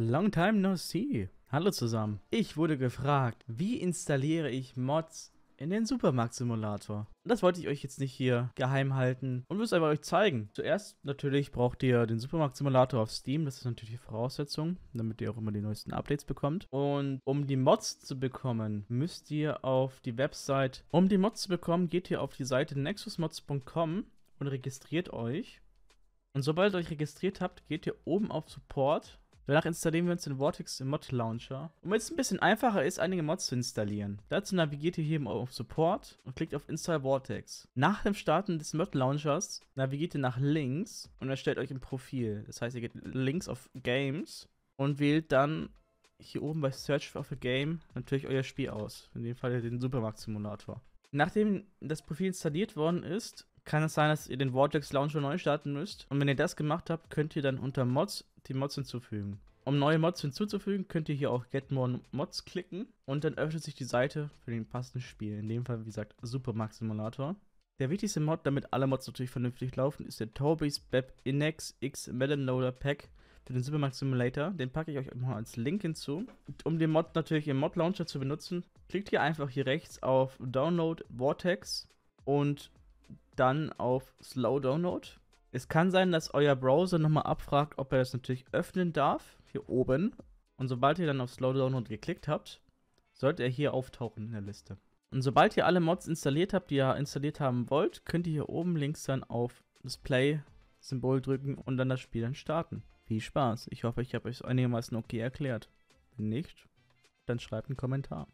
Long time no see. Hallo zusammen. Ich wurde gefragt, wie installiere ich Mods in den Supermarkt-Simulator? Das wollte ich euch jetzt nicht hier geheim halten und will es einfach euch zeigen. Zuerst natürlich braucht ihr den Supermarkt-Simulator auf Steam. Das ist natürlich die Voraussetzung, damit ihr auch immer die neuesten Updates bekommt. Und um die Mods zu bekommen, müsst ihr auf die Website... Um die Mods zu bekommen, geht ihr auf die Seite nexusmods.com und registriert euch. Und sobald ihr euch registriert habt, geht ihr oben auf Support Danach installieren wir uns den Vortex im Mod Launcher. Um es ein bisschen einfacher ist, einige Mods zu installieren. Dazu navigiert ihr hier auf Support und klickt auf Install Vortex. Nach dem Starten des Mod Launchers navigiert ihr nach links und erstellt euch ein Profil. Das heißt, ihr geht links auf Games und wählt dann hier oben bei Search of a Game natürlich euer Spiel aus. In dem Fall den Supermarkt-Simulator. Nachdem das Profil installiert worden ist, kann es sein, dass ihr den Vortex Launcher neu starten müsst. Und wenn ihr das gemacht habt, könnt ihr dann unter Mods die Mods hinzufügen. Um neue Mods hinzuzufügen, könnt ihr hier auf Get More Mods klicken und dann öffnet sich die Seite für den passenden Spiel. In dem Fall, wie gesagt, Supermax Simulator. Der wichtigste Mod, damit alle Mods natürlich vernünftig laufen, ist der Toby's Beb Inex X Melon Loader Pack für den Supermax Simulator. Den packe ich euch mal als Link hinzu. Und um den Mod natürlich im Mod Launcher zu benutzen, klickt ihr einfach hier rechts auf Download Vortex und dann auf Slow Download. Es kann sein, dass euer Browser nochmal abfragt, ob er das natürlich öffnen darf, hier oben. Und sobald ihr dann auf Slow Download geklickt habt, sollte er hier auftauchen in der Liste. Und sobald ihr alle Mods installiert habt, die ihr installiert haben wollt, könnt ihr hier oben links dann auf das Play-Symbol drücken und dann das Spiel dann starten. Viel Spaß. Ich hoffe, ich habe euch einigermaßen okay erklärt. Wenn nicht, dann schreibt einen Kommentar.